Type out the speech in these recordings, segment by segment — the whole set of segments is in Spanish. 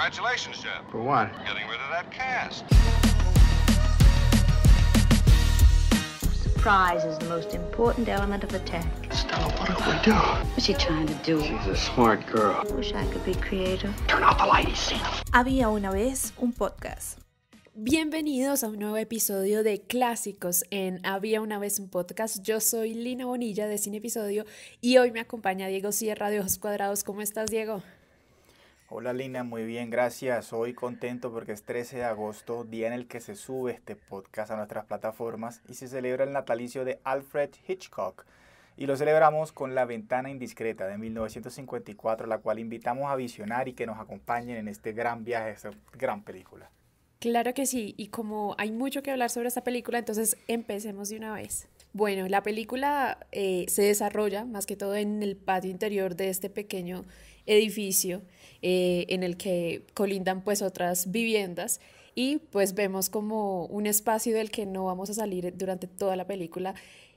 Congratulations, Jeff. For what? getting rid of that cast. Surprise is the most important element of attack. Stella, what are we doing? What's she trying to do? She's a smart girl. I wish I could be creative. Turn off the Había una vez un podcast. Bienvenidos a un nuevo episodio de Clásicos en Había una vez un podcast. Yo soy Lina Bonilla de Cine Episodio y hoy me acompaña Diego Sierra de Ojos Cuadrados. ¿Cómo estás, Diego? Hola Lina, muy bien, gracias. Hoy contento porque es 13 de agosto, día en el que se sube este podcast a nuestras plataformas y se celebra el natalicio de Alfred Hitchcock. Y lo celebramos con La Ventana Indiscreta de 1954, la cual invitamos a visionar y que nos acompañen en este gran viaje, esta gran película. Claro que sí, y como hay mucho que hablar sobre esta película, entonces empecemos de una vez. Bueno, la película eh, se desarrolla más que todo en el patio interior de este pequeño edificio eh, en el que colindan pues otras viviendas y pues vemos como un espacio del que no vamos a salir durante toda la película.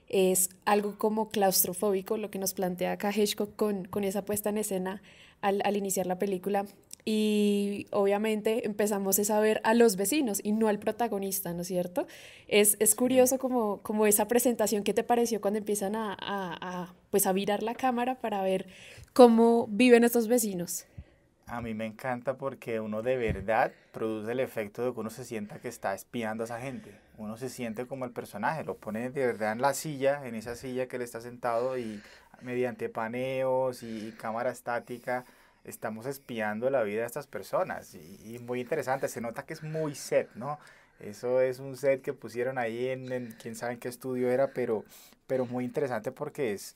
Es algo como claustrofóbico lo que nos plantea acá con, con esa puesta en escena al, iniciar la película y obviamente empezamos a saber a los vecinos y no al protagonista, ¿no es cierto? Es, curioso como, como esa presentación, ¿qué te pareció cuando empiezan a pues a virar la cámara para ver cómo viven estos vecinos. A mí me encanta porque uno de verdad produce el efecto de que uno se sienta que está espiando a esa gente. Uno se siente como el personaje, lo pone de verdad en la silla, en esa silla que él está sentado y mediante paneos y, cámara estática estamos espiando la vida de estas personas. Y, y, muy interesante, se nota que es muy set, ¿no? Eso es un set que pusieron ahí en, quién sabe en qué estudio era, pero, pero muy interesante porque es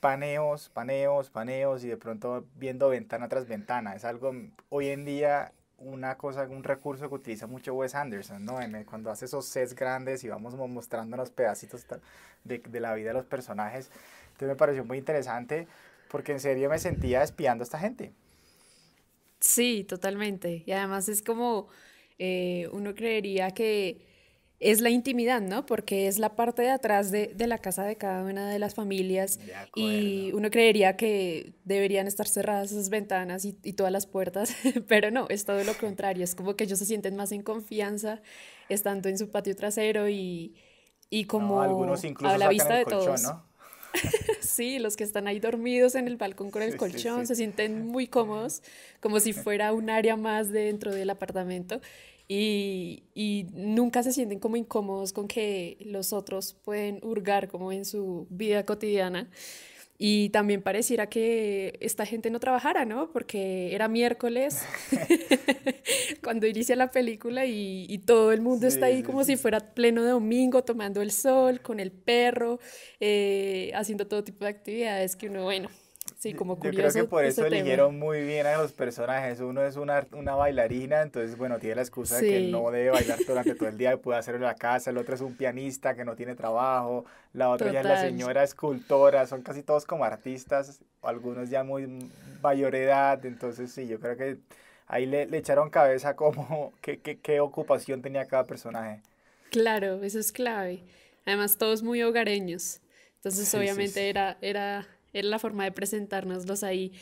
paneos, paneos, paneos y de pronto viendo ventana tras ventana. Es algo mm, hoy en día una cosa, un recurso que utiliza mucho Wes Anderson, ¿no? cuando hace esos sets grandes y vamos mostrando los pedacitos de, de, la vida de los personajes. Entonces me pareció muy interesante porque en serio me sentía espiando a esta gente. Sí, totalmente. Y además es como eh, uno creería que es la intimidad, ¿no? Porque es la parte de atrás de, la casa de cada una de las familias y uno creería que deberían estar cerradas esas ventanas y, todas las puertas, pero no, es todo lo contrario, es como que ellos se sienten más en confianza estando en su patio trasero y, como a la vista de todos. ¿no? sí, los que están ahí dormidos en el balcón con el colchón se sienten muy cómodos, como si fuera un área más dentro del apartamento. Y, nunca se sienten como incómodos con que los otros pueden hurgar como en su vida cotidiana. Y también pareciera que esta gente no trabajara, ¿no? Porque era miércoles cuando inicia la película y, todo el mundo está ahí como si fuera pleno de domingo, tomando el sol, con el perro, eh, haciendo todo tipo de actividades que uno, bueno, Sí, como curioso. Yo creo que por eso eligieron muy bien a los personajes. Uno es una, una bailarina, entonces, bueno, tiene la excusa de que no debe bailar durante todo el día, puede hacerlo en la casa. El otro es un pianista que no tiene trabajo. La otra ya es la señora escultora. Son casi todos como artistas, algunos ya muy mayor edad. Entonces, sí, yo creo que ahí le, le echaron cabeza como qué, qué, qué ocupación tenía cada personaje. Claro, eso es clave. Además, todos muy hogareños. Entonces, obviamente Era, era era la forma de presentarnoslos ahí.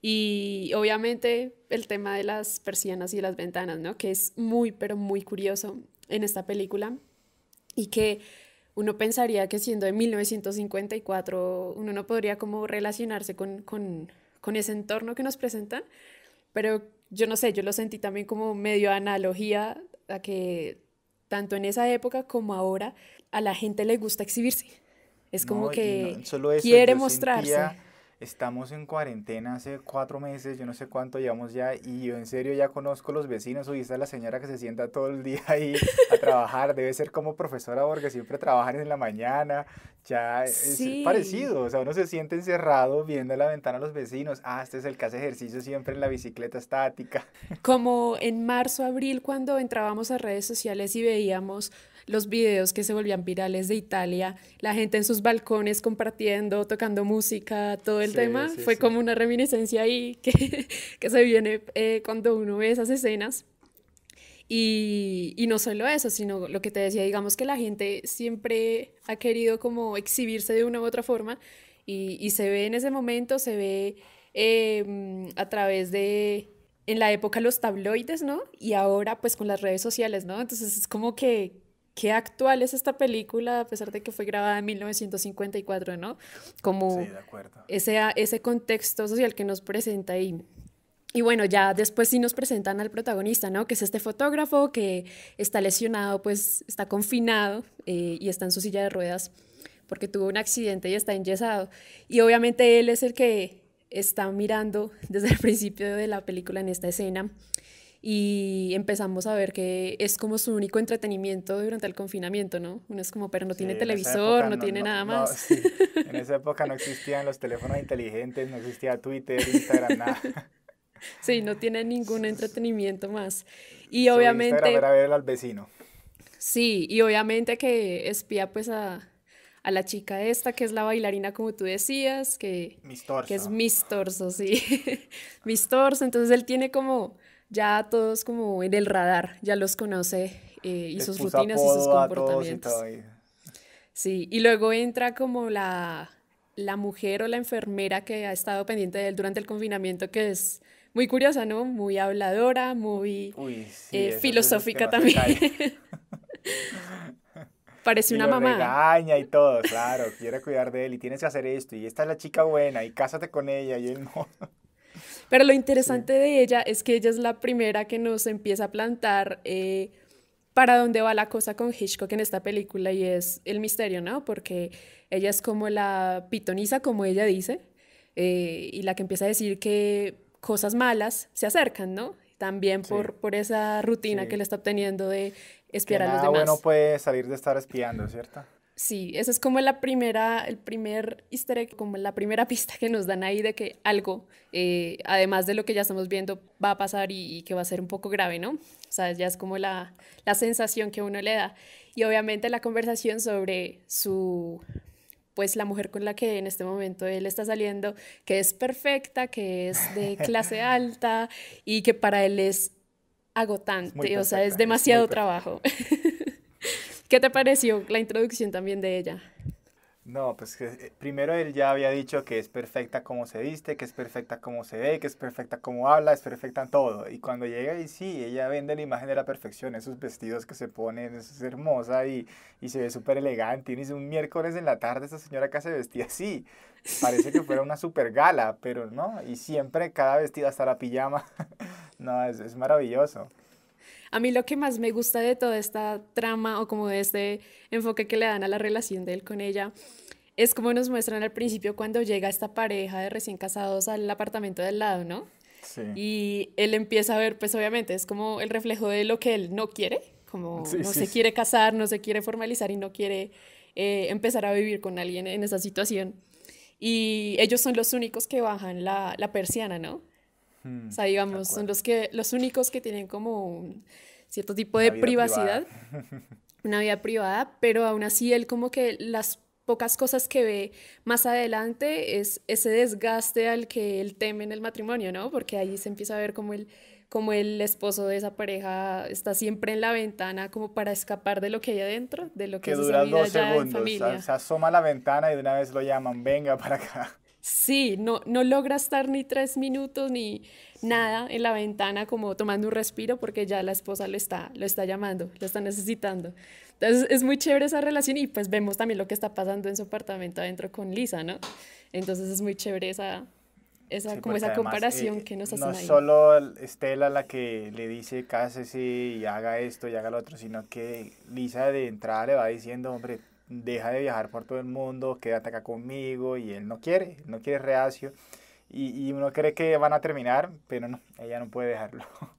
Y obviamente el tema de las persianas y las ventanas, ¿no? Que es muy, pero muy curioso en esta película. Y que uno pensaría que siendo de 1954, uno no podría como relacionarse con, con, con ese entorno que nos presentan. Pero yo no sé, yo lo sentí también como medio analogía a que tanto en esa época como ahora a la gente le gusta exhibirse. Es como que quiere mostrarse. estamos en cuarentena hace cuatro meses, yo no sé cuánto llevamos ya, y yo en serio ya conozco los vecinos, hoy está la señora que se sienta todo el día ahí a trabajar, debe ser como profesora porque siempre trabajan en la mañana, ya es parecido, o sea, uno se siente encerrado viendo a la ventana a los vecinos, ah, este es el que hace ejercicio siempre en la bicicleta estática. Como en marzo, abril, cuando entrábamos a redes sociales y veíamos los videos que se volvían virales de Italia, la gente en sus balcones compartiendo, tocando música, todo el tema, fue como una reminiscencia ahí que, que se viene eh, cuando uno ve esas escenas. Y, y, no solo eso, sino lo que te decía, digamos que la gente siempre ha querido como exhibirse de una u otra forma y, y se ve en ese momento, se ve em, a través de, en la época los tabloides, ¿no? Y ahora pues con las redes sociales, ¿no? Entonces es como que qué actual es esta película, a pesar de que fue grabada en 1954, ¿no? Como Ese, ese contexto social que nos presenta y y bueno, ya después sí nos presentan al protagonista, ¿no? Que es este fotógrafo que está lesionado, pues está confinado eh, y está en su silla de ruedas porque tuvo un accidente y está enyesado. Y obviamente él es el que está mirando desde el principio de la película en esta escena y empezamos a ver que es como su único entretenimiento durante el confinamiento, ¿no? Uno es como, pero no tiene televisor, no, tiene nada más. En esa época no existían los teléfonos inteligentes, no existía Twitter, Instagram, nada. Sí, no tiene ningún entretenimiento más. Y obviamente... Instagram ver al vecino. Sí, y obviamente que espía pues a, la chica esta, que es la bailarina, como tú decías, que, que es Miss Torso, sí. Miss Torso, entonces él tiene como ya todos como en el radar, ya los conoce eh, y sus rutinas y sus comportamientos. sí, y luego entra como la, la mujer o la enfermera que ha estado pendiente de él durante el confinamiento, que es muy curiosa, ¿no? Muy habladora, muy eh, filosófica también. Parece una mamá. Regaña y todo, claro, quiere cuidar de él y tienes que hacer esto y esta es la chica buena y cásate con ella y él no. Pero lo interesante de ella es que ella es la primera que nos empieza a plantar eh, para dónde va la cosa con Hitchcock en esta película y es el misterio, ¿no? Porque ella es como la pitoniza, como ella dice, eh, y la que empieza a decir que cosas malas se acercan, ¿no? También por, esa rutina que le está obteniendo de espiar a los demás. bueno puede salir de estar espiando, ¿cierto? Sí, esa es como la primera, el primer como la primera pista que nos dan ahí de que algo, eh, además de lo que ya estamos viendo, va a pasar y, que va a ser un poco grave, ¿no? O sea, ya es como la, sensación que uno le da. Y obviamente la conversación sobre su, pues la mujer con la que en este momento él está saliendo, que es perfecta, que es de clase alta y que para él es agotante, o sea, es demasiado trabajo. ¿Qué te pareció la introducción también de ella? No, pues eh, primero él ya había dicho que es perfecta como se viste, que es perfecta como se ve, que es perfecta como habla, es perfecta en todo. Y cuando llega y sí, ella vende la imagen de la perfección, esos vestidos que se ponen, es hermosa y, se ve súper elegante. Y un miércoles en la tarde esa señora acá se vestía así. Parece que fuera una super gala, pero no. Y siempre cada vestido, hasta la pijama. no, es maravilloso. A mí lo que más me gusta de toda esta trama o como de este enfoque que le dan a la relación de él con ella es como nos muestran al principio cuando llega esta pareja de recién casados al apartamento del lado, ¿no? Sí. Y él empieza a ver, pues obviamente es como el reflejo de lo que él no quiere, como no se quiere casar, no se quiere formalizar y no quiere eh, empezar a vivir con alguien en esa situación. Y ellos son los únicos que bajan la persiana, ¿no? o sea, digamos, son los, que, los únicos que tienen como cierto tipo de privacidad, una vida privada, pero aún así él como que las pocas cosas que ve más adelante es ese desgaste al que él teme en el matrimonio, ¿no? Porque ahí se empieza a ver como el, como el esposo de esa pareja está siempre en la ventana como para escapar de lo que hay adentro, de lo que, es dura vida dos segundos, en familia. se asoma a la ventana y de una vez lo llaman, venga para acá. Sí, no, no logra estar ni tres minutos ni nada en la ventana como tomando un respiro porque ya la esposa lo está, lo está llamando, lo está necesitando. Entonces es muy chévere esa relación y pues vemos también lo que está pasando en su apartamento adentro con Lisa, ¿no? Entonces es muy chévere esa, como esa comparación eh, que nos hacen no ahí. solo Estela la que le dice cásese y haga esto y haga lo otro, sino que Lisa de entrada le va diciendo, hombre, deja de viajar por todo el mundo, queda acá conmigo y él no quiere, no quiere reacio. Y, uno cree que van a terminar, pero no, ella no puede dejarlo.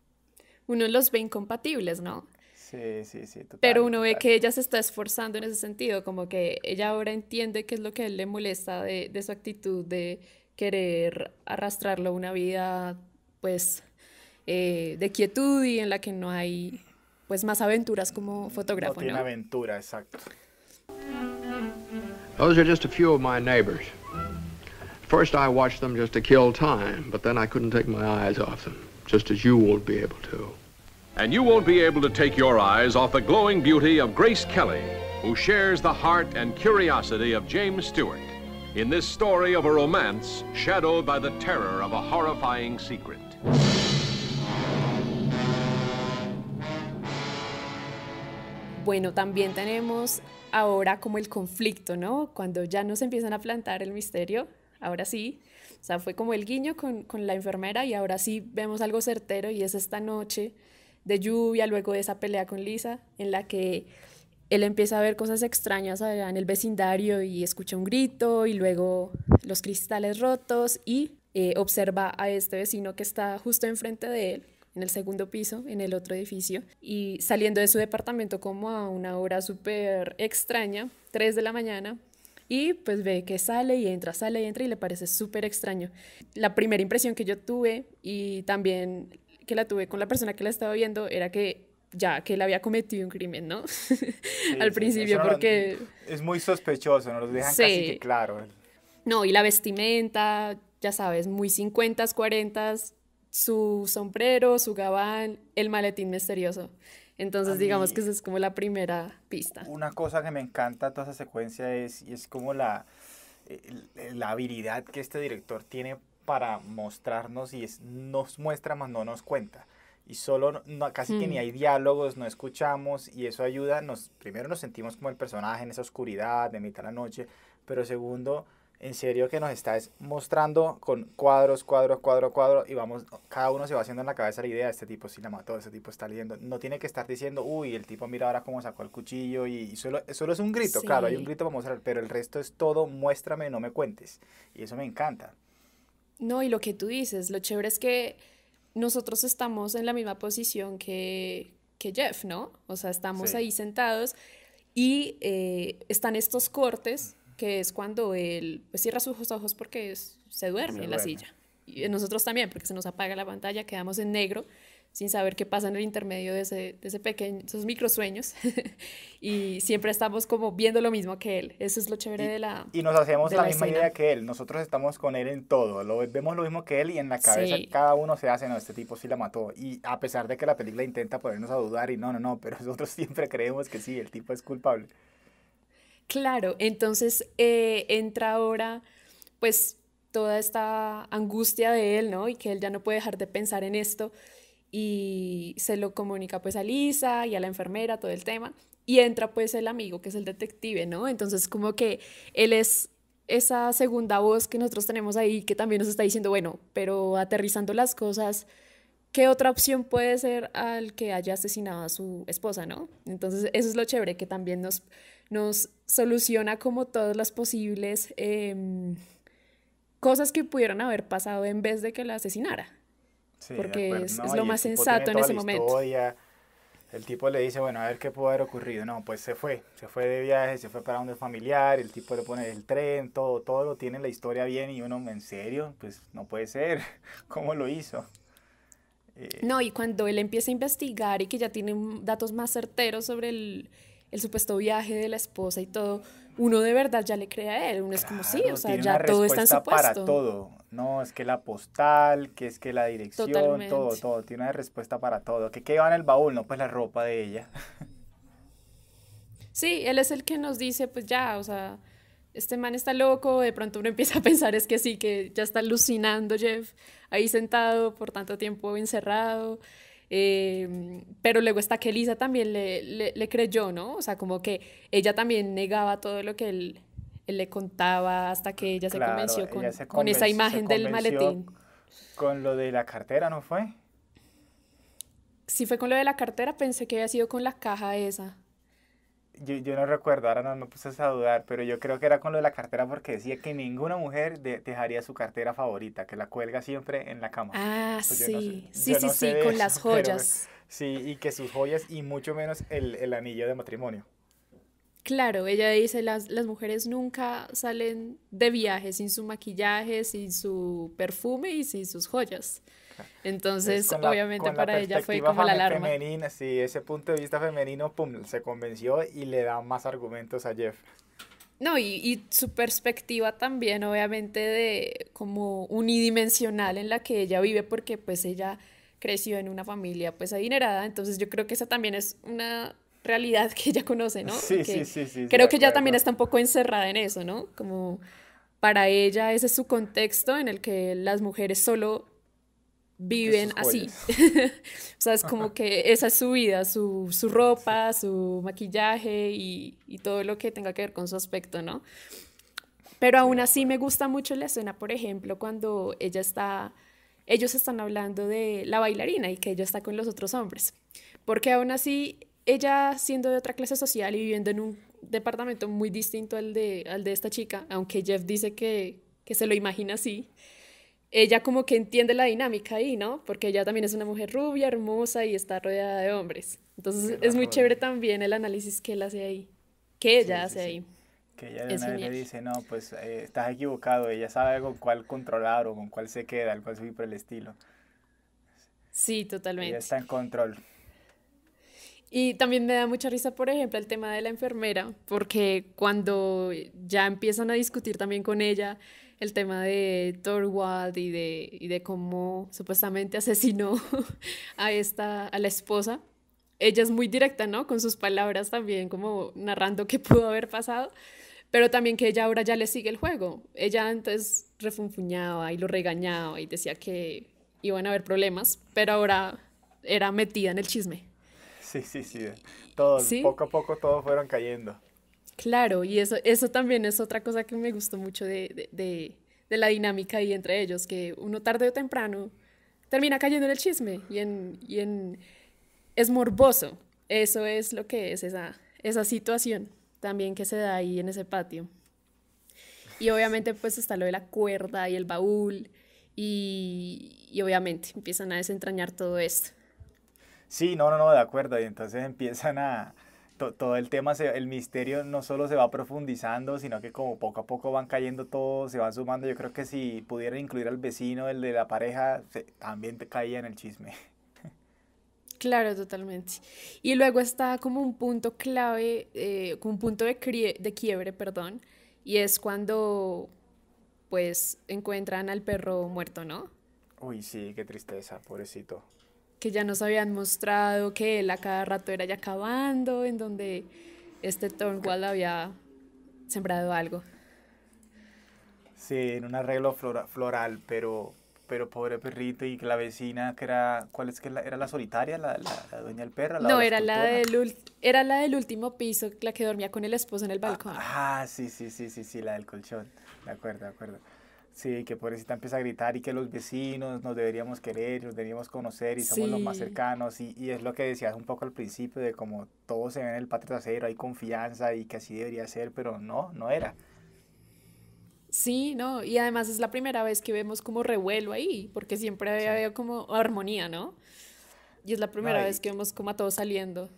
Uno los ve incompatibles, ¿no? Sí, sí, sí. Total, Pero uno ve que ella se está esforzando en ese sentido, como que ella ahora entiende qué es lo que a él le molesta de, su actitud de querer arrastrarlo a una vida, pues, eh, de quietud y en la que no hay, pues, más aventuras como fotógrafo. No tiene aventura, exacto. Those are just a few of my neighbors. First, I watched them just to kill time, but then I couldn't take my eyes off them, just as you won't be able to. And you won't be able to take your eyes off the glowing beauty of Grace Kelly, who shares the heart and curiosity of James Stewart in this story of a romance shadowed by the terror of a horrifying secret. Bueno, también tenemos ahora como el conflicto, ¿no? Cuando ya nos empiezan a plantar el misterio, ahora sí. O sea, fue como el guiño con, la enfermera y ahora sí vemos algo certero y es esta noche de lluvia, luego de esa pelea con Lisa, en la que él empieza a ver cosas extrañas allá en el vecindario y escucha un grito y luego los cristales rotos y eh, observa a este vecino que está justo enfrente de él en el segundo piso, en el otro edificio, y saliendo de su departamento como a una hora súper extraña, 3 de la mañana, y pues ve que sale y entra, sale y entra y le parece súper extraño. La primera impresión que yo tuve y también que la tuve con la persona que la estaba viendo era que ya que él había cometido un crimen, ¿no? Al principio, porque... Es muy sospechoso, nos lo dejan casi que claro. No, y la vestimenta, ya sabes, muy 50s, 40 su sombrero, su gabán, el maletín misterioso. Entonces, digamos que esa es como la primera pista. Una cosa que me encanta toda esa secuencia es, es como la, habilidad que este director tiene para mostrarnos y es, nos muestra, más no nos cuenta. Y solo, casi que ni mm. hay diálogos, no escuchamos y eso ayuda. Nos, primero nos sentimos como el personaje en esa oscuridad de mitad de la noche, pero segundo, en serio que nos estás mostrando con cuadros, cuadros, cuadro, cuadro, y vamos, cada uno se va haciendo en la cabeza la idea, este tipo si la mató, este tipo está leyendo, no tiene que estar diciendo, uy, el tipo mira ahora cómo sacó el cuchillo, y, solo, es un grito, claro, hay un grito para mostrar, pero el resto es todo, muéstrame, no me cuentes, y eso me encanta. No, y lo que tú dices, lo chévere es que nosotros estamos en la misma posición que, que Jeff, ¿no? O sea, estamos ahí sentados y eh, están estos cortes que es cuando él pues, cierra sus ojos porque se duerme en la silla. Y nosotros también, porque se nos apaga la pantalla, quedamos en negro sin saber qué pasa en el intermedio de, ese, de ese pequeño, esos microsueños. y siempre estamos como viendo lo mismo que él. Eso es lo chévere de la. Y nos hacemos la, misma idea que él. Nosotros estamos con él en todo. Lo, vemos lo mismo que él y en la cabeza cada uno se hace, no, este tipo sí la mató. Y a pesar de que la película intenta ponernos a dudar y no, no, no, pero nosotros siempre creemos que sí, el tipo es culpable. Claro, entonces eh, entra ahora pues toda esta angustia de él, ¿no? Y que él ya no puede dejar de pensar en esto y se lo comunica pues a Lisa y a la enfermera, todo el tema, y entra pues el amigo que es el detective, ¿no? Entonces como que él es esa segunda voz que nosotros tenemos ahí que también nos está diciendo, bueno, pero aterrizando las cosas, ¿qué otra opción puede ser al que haya asesinado a su esposa, no? Entonces, eso es lo chévere, que también nos, nos soluciona como todas las posibles em, cosas que pudieran haber pasado en vez de que la asesinara. porque es, lo más sensato en ese momento. El tipo le dice, bueno, a ver qué pudo haber ocurrido. No, pues se fue, se fue de viaje, se fue para un familiar, el tipo le pone el tren, todo, todo lo tiene la historia bien y uno, en serio, pues no puede ser, ¿cómo lo hizo? Eh, no, y cuando él empieza a investigar y que ya tiene datos más certeros sobre el, supuesto viaje de la esposa y todo, uno de verdad ya le cree a él, uno es como sí, o sea, ya todo está en su para todo. No, es que la postal, que es que la dirección, todo, todo, tiene una respuesta para todo. ¿Qué, ¿Qué en el baúl? No, pues la ropa de ella. Sí, él es el que nos dice, pues ya, o sea, este man está loco, de pronto uno empieza a pensar es que sí, que ya está alucinando Jeff ahí sentado por tanto tiempo encerrado. Em, pero luego está que Lisa también le, creyó, ¿no? O sea, como que ella también negaba todo lo que él, le contaba hasta que ella se convenció con, con esa imagen del maletín. Con lo de la cartera, ¿no fue? Sí fue con lo de la cartera, pensé que había sido con la caja esa yo, yo, no recuerdo, ahora no me puse a dudar, pero yo creo que era con lo de la cartera porque decía que ninguna mujer dejaría su cartera favorita, que la cuelga siempre en la cama. Ah, pues sí. sí, sí, con las joyas. sí, y que sus joyas y mucho menos el, el anillo de matrimonio. Claro, ella dice, las, las mujeres nunca salen de viaje sin su maquillaje, sin su perfume y sin sus joyas. Entonces, obviamente para ella fue como la alarma. Femenina, sí, ese punto de vista femenino, pum, se convenció y le da más argumentos a Jeff. No, y, y, su perspectiva también, obviamente, de como unidimensional en la que ella vive, porque pues ella creció en una familia pues adinerada, entonces yo creo que esa también es una realidad que ella conoce, ¿no? Sí, sí, sí, Creo que ella también está un poco encerrada en eso, ¿no? Como para ella ese es su contexto en el que las mujeres solo viven así. o sea, es como que esa es su vida, su, su ropa, su maquillaje y, todo lo que tenga que ver con su aspecto, ¿no? Pero aún así me gusta mucho la escena, por ejemplo, cuando ella está, ellos están hablando de la bailarina y que ella está con los otros hombres. Porque aún así, ella siendo de otra clase social y viviendo en un departamento muy distinto al de, al de esta chica, aunque Jeff dice que, que se lo imagina así, ella como que entiende la dinámica ahí, ¿no? Porque ella también es una mujer rubia, hermosa y está rodeada de hombres. Entonces es muy chévere también el análisis que él hace ahí, que ella hace ahí. Que ella de le dice, no, pues eh, estás equivocado, ella sabe con cuál controlar o con cuál se queda, cual así por el estilo. Sí, totalmente. Ella está en control. Y también me da mucha risa, por ejemplo, el tema de la enfermera, porque cuando ya empiezan a discutir también con ella, el tema de Thorwald y de, y de cómo supuestamente asesinó a, esta, a la esposa. Ella es muy directa, ¿no? Con sus palabras también, como narrando qué pudo haber pasado, pero también que ella ahora ya le sigue el juego. Ella antes refunfuñaba y lo regañaba y decía que iban a haber problemas, pero ahora era metida en el chisme. Sí, sí, sí. ¿Sí? poco a poco todos fueron cayendo. Claro, y eso, eso también es otra cosa que me gustó mucho de, de, de, la dinámica ahí entre ellos, que uno tarde o temprano termina cayendo en el chisme y en, y en es morboso. Eso es lo que es esa, esa situación también que se da ahí en ese patio. Y obviamente pues está lo de la cuerda y el baúl y, y obviamente empiezan a desentrañar todo esto. Sí, no, no, no, de acuerdo. Y entonces empiezan a, todo el tema, el misterio no solo se va profundizando, sino que como poco a poco van cayendo todos, se van sumando. Yo creo que si pudiera incluir al vecino, el de la pareja, también te caía en el chisme. Claro, totalmente. Y luego está como un punto clave, eh, un punto de, de quiebre, perdón, y es cuando pues encuentran al perro muerto, ¿no? Uy, sí, qué tristeza, pobrecito que ya nos habían mostrado que él a cada rato era ya acabando, en donde este Thornwall había sembrado algo. Sí, en un arreglo floral, pero, pero pobre perrito y que la vecina que era, ¿cuál es que era la solitaria, la, dueña del perro? no, era la, del, era la del último piso, la que dormía con el esposo en el ah, balcón. Ah, ah sí, sí, sí, sí, sí, la del colchón, de acuerdo, de acuerdo. Sí, que pobrecita empieza a gritar y que los vecinos nos deberíamos querer, nos deberíamos conocer y somos los más cercanos. Y, y, es lo que decías un poco al principio de como todo se ve en el patio trasero, hay confianza y que así debería ser, pero no, no era. Sí, no, y además es la primera vez que vemos como revuelo ahí, porque siempre había, como armonía, ¿no? Y es la primera vez que vemos como a todos saliendo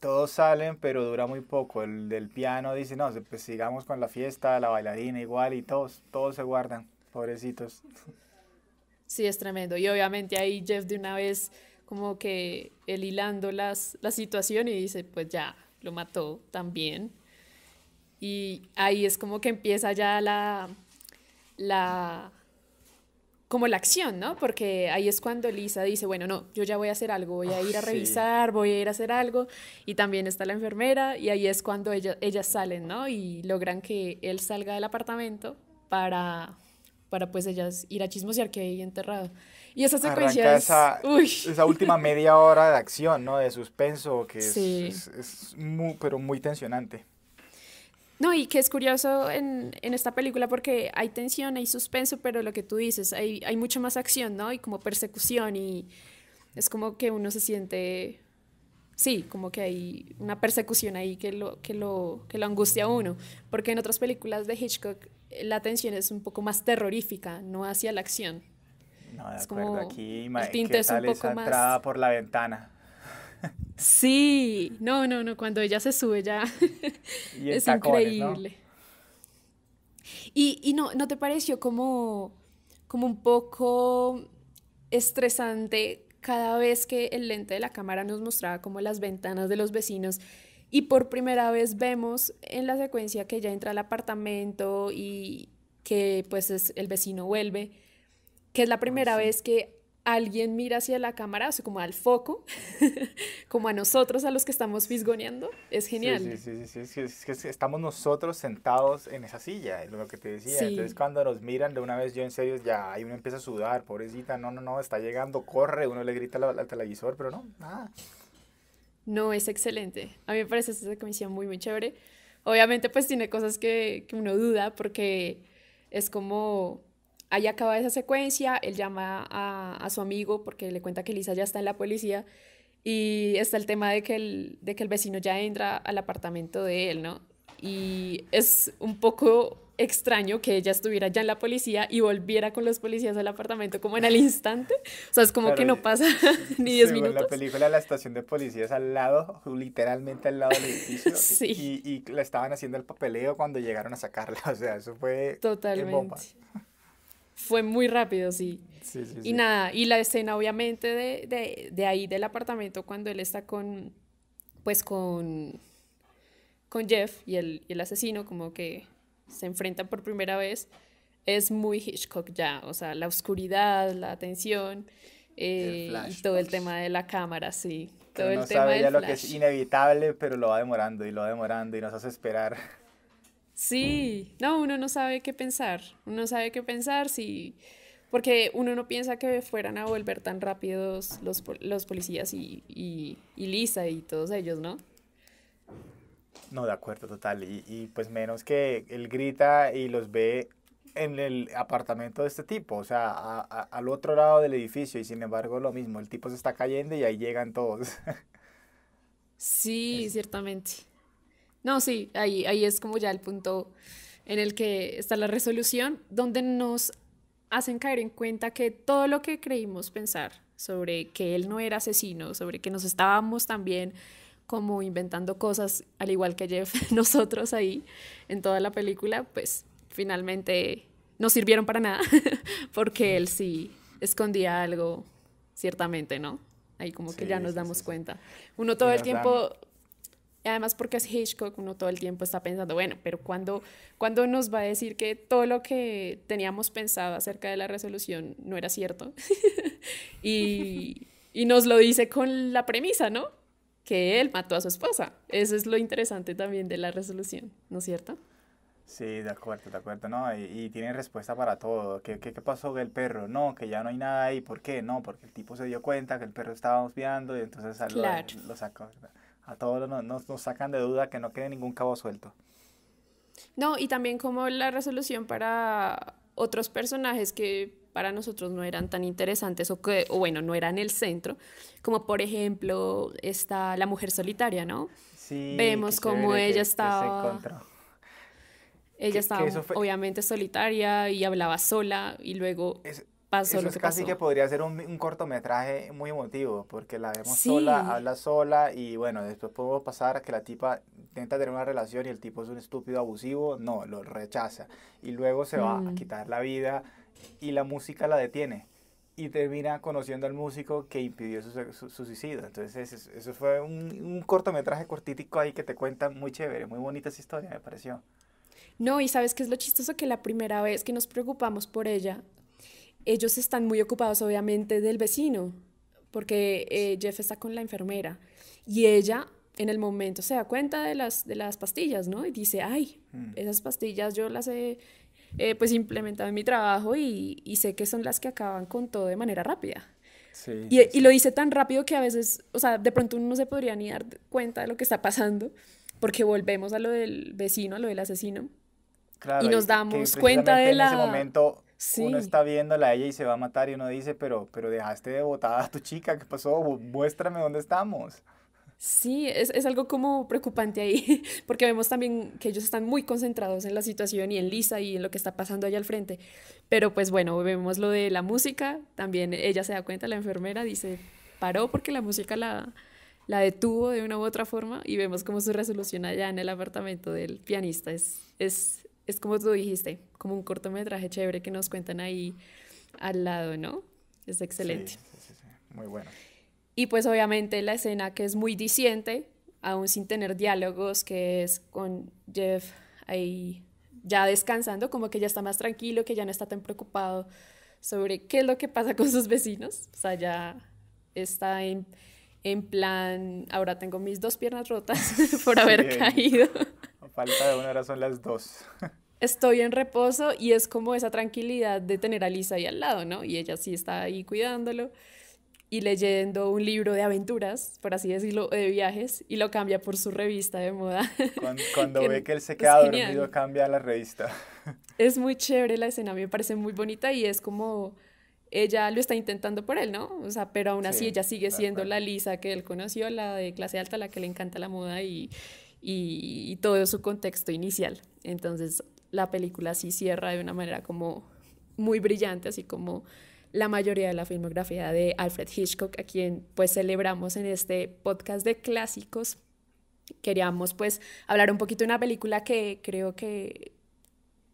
todos salen, pero dura muy poco. El del piano dice, no, pues sigamos con la fiesta, la bailarina igual, y todos, todos se guardan. Pobrecitos. Sí, es tremendo. Y obviamente ahí Jeff de una vez como que el hilando las, la situación y dice, pues ya, lo mató también. Y ahí es como que empieza ya la, la, como la acción, ¿no? Porque ahí es cuando Lisa dice, bueno, no, yo ya voy a hacer algo, voy a ir a ah, revisar, voy a ir a hacer algo. Y también está la enfermera y ahí es cuando ella, ellas salen, ¿no? Y logran que él salga del apartamento para para pues ellas ir a chismosear que hay enterrado. Y esa secuencia esa, última media hora de acción, ¿no? De suspenso, que es, muy, pero muy tensionante. No, y que es curioso en, esta película porque hay tensión, hay suspenso, pero lo que tú dices, hay, hay mucho más acción, ¿no? Y como persecución y es como que uno se siente, sí, como que hay una persecución ahí que lo, que lo, que lo angustia a uno, porque en otras películas de Hitchcock la atención es un poco más terrorífica, no hacia la acción. No, de acuerdo. Aquí, el tinte por la ventana. Sí, no, no, no, cuando ella se sube ya es increíble. Y, no, ¿no te pareció como, como un poco estresante cada vez que el lente de la cámara nos mostraba como las ventanas de los vecinos y por primera vez vemos en la secuencia que ya entra al apartamento y que pues es, el vecino vuelve, que es la primera vez que alguien mira hacia la cámara, o sea, como al foco, como a nosotros, a los que estamos fisgoneando, es genial. Sí, sí, sí, sí, es que estamos nosotros sentados en esa silla, es lo que te decía. Entonces cuando nos miran de una vez, yo en serio, ya ahí uno empieza a sudar, pobrecita, no, no, no, está llegando, corre, uno le grita al, televisor, pero no, nada no es excelente. A mí me parece esta comisión muy, muy chévere. Obviamente, pues tiene cosas que, que uno duda porque es como, ahí acaba esa secuencia, él llama a, su amigo porque le cuenta que Lisa ya está en la policía y está el tema de que el, de que el vecino ya entra al apartamento de él, ¿no? y es un poco extraño que ella estuviera ya en la policía y volviera con los policías al apartamento como en el instante. O sea, es como que no pasa ni 10 minutos. En la película la estación de policías al lado, literalmente al lado del edificio. Y, y la estaban haciendo el papeleo cuando llegaron a sacarla. O sea, eso fue... Totalmente. Bomba. Fue muy rápido, sí. sí, sí y nada, y la escena obviamente de, de ahí del apartamento cuando él está con, pues con con Jeff y el, asesino, como que se enfrentan por primera vez, es muy Hitchcock ya, o sea, la oscuridad, la tensión eh, y todo el tema de la cámara, sí. Todo el tema sabe ya lo que es inevitable, pero lo va demorando y lo va demorando y nos hace esperar. Sí, no, uno no sabe qué pensar, uno sabe qué pensar si... Porque uno no piensa que fueran a volver tan rápidos los, los policías y, y, y Lisa y todos ellos, ¿no? No, de acuerdo, total. Y, pues menos que él grita y los ve en el apartamento de este tipo, o sea, al otro lado del edificio. Y sin embargo, lo mismo, el tipo se está cayendo y ahí llegan todos. sí, ciertamente. No, sí, ahí, ahí es como ya el punto en el que está la resolución, donde nos hacen caer en cuenta que todo lo que creímos pensar sobre que él no era asesino, sobre que nos estábamos también como inventando cosas, al igual que Jeff, nosotros ahí en toda la película, pues finalmente no sirvieron para nada, porque él sí escondía algo, ciertamente, ¿no? Ahí como que ya nos damos cuenta. Uno todo el tiempo, además porque es Hitchcock, uno todo el tiempo está pensando, bueno, pero ¿cuándo, ¿cuándo nos va a decir que todo lo que teníamos pensado acerca de la resolución no era cierto? y, y nos lo dice con la premisa, ¿no? que él mató a su esposa. Eso es lo interesante también de la resolución, ¿no es cierto? Sí, de acuerdo, de acuerdo, ¿no? Y, tienen respuesta para todo. ¿Qué, ¿Qué, qué, pasó del perro? No, que ya no hay nada ahí. ¿Por qué? No, porque el tipo se dio cuenta que el perro estaba viendo y entonces lo, sacó. A todos nos sacan de duda que no quede ningún cabo suelto. No, y también como la resolución para otros personajes que para nosotros no eran tan interesantes o que, bueno, no eran el centro, como por ejemplo está La Mujer Solitaria, ¿no? Sí. Vemos cómo ella estaba... ella estaba obviamente solitaria y hablaba sola y luego... Pasó eso que casi que podría ser un, cortometraje muy emotivo, porque la vemos sola, habla sola, y bueno, después podemos pasar a que la tipa intenta tener una relación y el tipo es un estúpido abusivo, no, lo rechaza, y luego se va a mm. quitar la vida y la música la detiene y termina conociendo al músico que impidió su, suicidio. Entonces, eso, fue un, un, cortometraje cortítico ahí que te cuenta muy chévere, muy bonita esa historia, me pareció. No, y sabes qué es lo chistoso que la primera vez que nos preocupamos por ella, ellos están muy ocupados, obviamente, del vecino, porque eh, Jeff está con la enfermera y ella en el momento se da cuenta de las, de las pastillas, ¿no? Y dice, ay, mm. esas pastillas yo las he eh, pues implementado en mi trabajo y, sé que son las que acaban con todo de manera rápida. y, lo hice tan rápido que a veces, o sea, de pronto uno no se podría ni dar cuenta de lo que está pasando, porque volvemos a lo del vecino, a lo del asesino, claro, y nos damos cuenta de la... En ese momento uno está viendo a ella y se va a matar y uno dice, pero, pero dejaste de botada a tu chica, ¿qué pasó? Muéstrame dónde estamos. Sí, es, algo como preocupante ahí, porque vemos también que ellos están muy concentrados en la situación y en Lisa y en lo que está pasando allá al frente. Pero pues bueno, vemos lo de la música, también ella se da cuenta, la enfermera dice, paró porque la música la, la detuvo de una u otra forma y vemos como su resolución allá en el apartamento del pianista. Es, es, es como tú dijiste, como un cortometraje chévere que nos cuentan ahí al lado, ¿no? Es excelente. Sí, sí, sí, muy bueno. Y pues obviamente la escena que es muy disiente, aún sin tener diálogos, que es con Jeff ahí ya descansando, como que ya está más tranquilo, que ya no está tan preocupado sobre qué es lo que pasa con sus vecinos. O sea, ya está en, en plan, ahora tengo mis dos piernas rotas por haber caído. falta de una hora son las dos. Estoy en reposo y es como esa tranquilidad de tener a Lisa ahí al lado, ¿no? Y ella sí está ahí cuidándolo y leyendo un libro de aventuras, por así decirlo, de viajes, y lo cambia por su revista de moda. Cuando, ve que él se queda dormido, cambia la revista. Es muy chévere la escena, me parece muy bonita y es como ella lo está intentando por él, ¿no? O sea, pero aún así ella sigue siendo la Lisa que él conoció, la de clase alta, la que le encanta la moda y, y, y todo su contexto inicial. Entonces, la película sí cierra de una manera como muy brillante, así como la mayoría de la filmografía de Alfred Hitchcock, a quien pues celebramos en este podcast de clásicos. Queríamos pues hablar un poquito de una película que creo que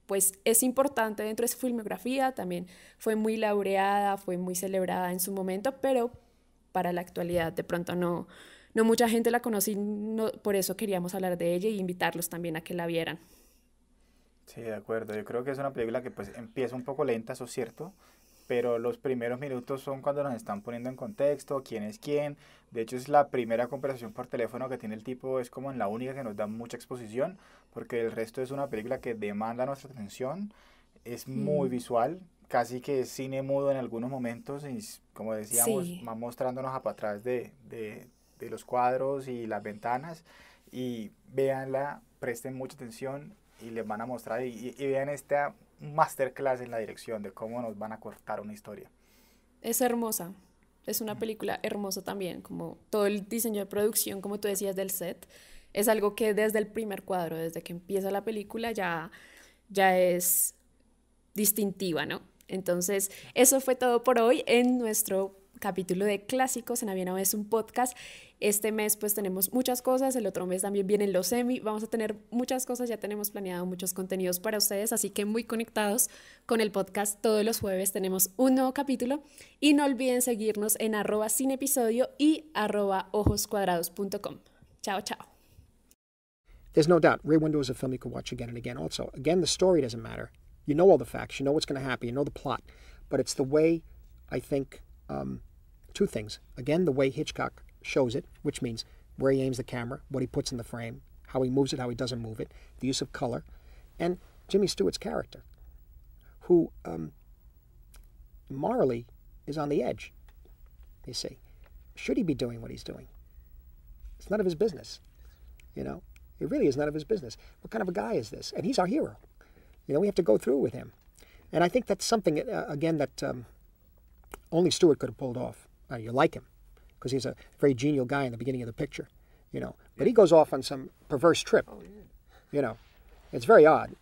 pues es importante dentro de su filmografía, también fue muy laureada, fue muy celebrada en su momento, pero para la actualidad de pronto no, no mucha gente la conoce y por eso queríamos hablar de ella y invitarlos también a que la vieran. Sí, de acuerdo. Yo creo que es una película que pues empieza un poco lenta, eso es cierto, pero los primeros minutos son cuando nos están poniendo en contexto quién es quién. De hecho, es la primera conversación por teléfono que tiene el tipo, es como en la única que nos da mucha exposición, porque el resto es una película que demanda nuestra atención, es muy mm. visual, casi que es cine mudo en algunos momentos, y como decíamos, va mostrándonos a través de, de, de los cuadros y las ventanas. Y véanla, presten mucha atención, y les van a mostrar y, y, vean esta masterclass en la dirección de cómo nos van a cortar una historia. Es hermosa. Es una mm. película hermosa también, como todo el diseño de producción, como tú decías, del set. Es algo que desde el primer cuadro, desde que empieza la película, ya, ya es distintiva, ¿no? Entonces, eso fue todo por hoy en nuestro capítulo de clásicos en Aviana es un podcast. Este mes pues tenemos muchas cosas, el otro mes también vienen los semi, vamos a tener muchas cosas, ya tenemos planeado muchos contenidos para ustedes, así que muy conectados con el podcast todos los jueves tenemos un nuevo capítulo y no olviden seguirnos en arroba sin episodio y arroba ojoscuadrados.com. Chao, chao. There's no doubt, is film you watch again and again also. Again, the story doesn't matter. You know all the facts, you know what's going happen, you know the plot, but it's the way I think um, two things. Again, the way Hitchcock shows it, which means where he aims the camera, what he puts in the frame, how he moves it, how he doesn't move it, the use of color, and Jimmy Stewart's character, who um, morally is on the edge, you see. Should he be doing what he's doing? It's none of his business, you know? It really is none of his business. What kind of a guy is this? And he's our hero. You know, we have to go through with him. And I think that's something, uh, again, that um, only Stewart could have pulled off. Uh, you like him because he's a very genial guy in the beginning of the picture, you know. But he goes off on some perverse trip, oh, you know. It's very odd.